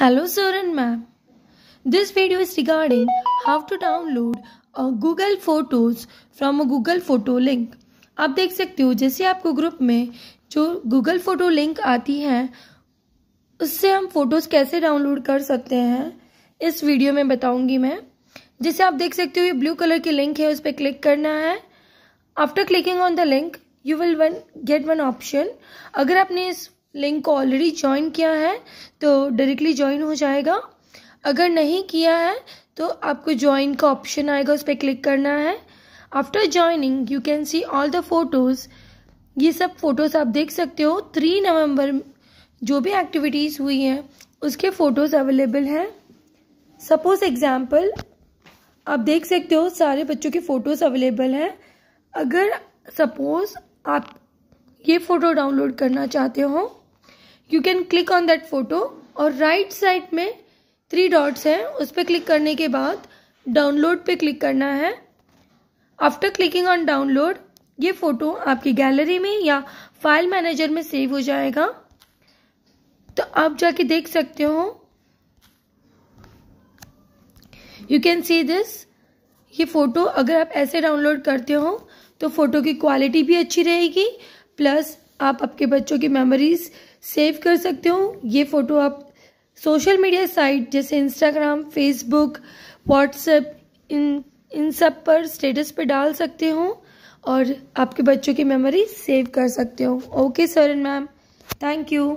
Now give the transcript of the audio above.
Hello Suran ma'am. This video is regarding how to download a Google Photos from a Google Photo link. आप देख सकते हो जैसे आपको ग्रुप में जो Google Photo लिंक आती है उससे हम फोटोज़ कैसे डाउनलोड कर सकते हैं इस वीडियो में बताऊंगी मैं जैसे आप देख सकते हो ये ब्लू कलर की लिंक है उस पर क्लिक करना है after clicking on the link you will one get one option अगर आपने इस लिंक को ऑलरेडी ज्वाइन किया है तो डायरेक्टली ज्वाइन हो जाएगा अगर नहीं किया है तो आपको ज्वाइन का ऑप्शन आएगा उस पर क्लिक करना है after joining you can see all the photos ये सब फ़ोटोज़ आप देख सकते हो थ्री नवंबर जो भी एक्टिविटीज़ हुई हैं उसके फ़ोटोज़ अवेलेबल हैं सपोज़ एग्ज़ाम्पल आप देख सकते हो सारे बच्चों के फ़ोटोज़ अवेलेबल हैं अगर सपोज़ आप ये फ़ोटो डाउनलोड करना चाहते हो you can click on that photo और राइट right साइड में थ्री डॉट्स हैं उस पर क्लिक करने के बाद डाउनलोड पे क्लिक करना है आफ्टर क्लिकिंग ऑन डाउनलोड ये फोटो आपकी गैलरी में या फाइल मैनेजर में सेव हो जाएगा तो आप जाके देख सकते हो यू कैन सी दिस ये फोटो अगर आप ऐसे डाउनलोड करते हो तो फोटो की क्वालिटी भी अच्छी रहेगी प्लस आप आपके बच्चों की मेमोरीज सेव कर सकते हो ये फ़ोटो आप सोशल मीडिया साइट जैसे इंस्टाग्राम फेसबुक व्हाट्सएप इन इन सब पर स्टेटस पे डाल सकते हो और आपके बच्चों की मेमोरी सेव कर सकते हो okay sir and ma'am thank you